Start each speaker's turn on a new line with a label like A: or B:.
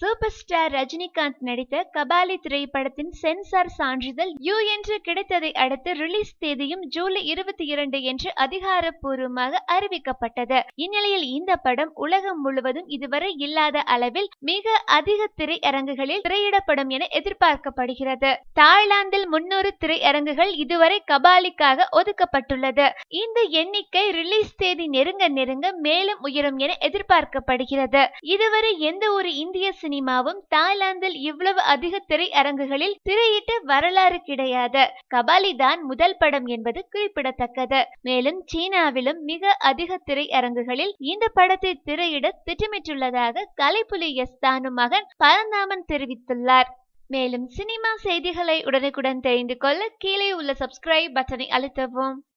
A: super star Rajinikanth நடித்த கபாலி திரைப்படத்தின் sensor சான்றிதழ் யூ என்று கிடைத்ததை அடுத்து ரிலீஸ் தேதியும் ஜூலை இருபத்தி இரண்டு என்று அதிகாரப்பூர்வமாக அறிவிக்கப்பட்டது இந்நிலையில் இந்த படம் உலகம் முழுவதும் இதுவரை இல்லாத அளவில் மிக அதிக திரையரங்குகளில் திரையிடப்படும் என எதிர்பார்க்கப்படுகிறது தாய்லாந்தில் முன்னூறு திரையரங்குகள் இதுவரை கபாலிக்காக ஒதுக்கப்பட்டுள்ளது இந்த எண்ணிக்கை ரிலீஸ் தேதி நெருங்க நெருங்க மேலும் உயரும் என எதிர்பார்க்கப்படுகிறது இதுவரை எந்த ஒரு இந்திய சினிமாவும் தாய்லாந்தில் இவ்வளவு அதிக திரையரங்குகளில் திரையிட்ட வரலாறு கிடையாத கபாலி தான் முதல் படம் என்பது குறிப்பிடத்தக்கது மேலும் சீனாவிலும் மிக அதிக திரையரங்குகளில் இந்த படத்தை திரையிட திட்டமிட்டுள்ளதாக கலைப்புலி எஸ் தானு மகன் பரந்தாமன் தெரிவித்துள்ளார் மேலும் சினிமா செய்திகளை உடனுக்குடன் தெரிந்து கொள்ள கீழே உள்ள சப்ஸ்கிரைப் பட்டனை அழுத்தவும்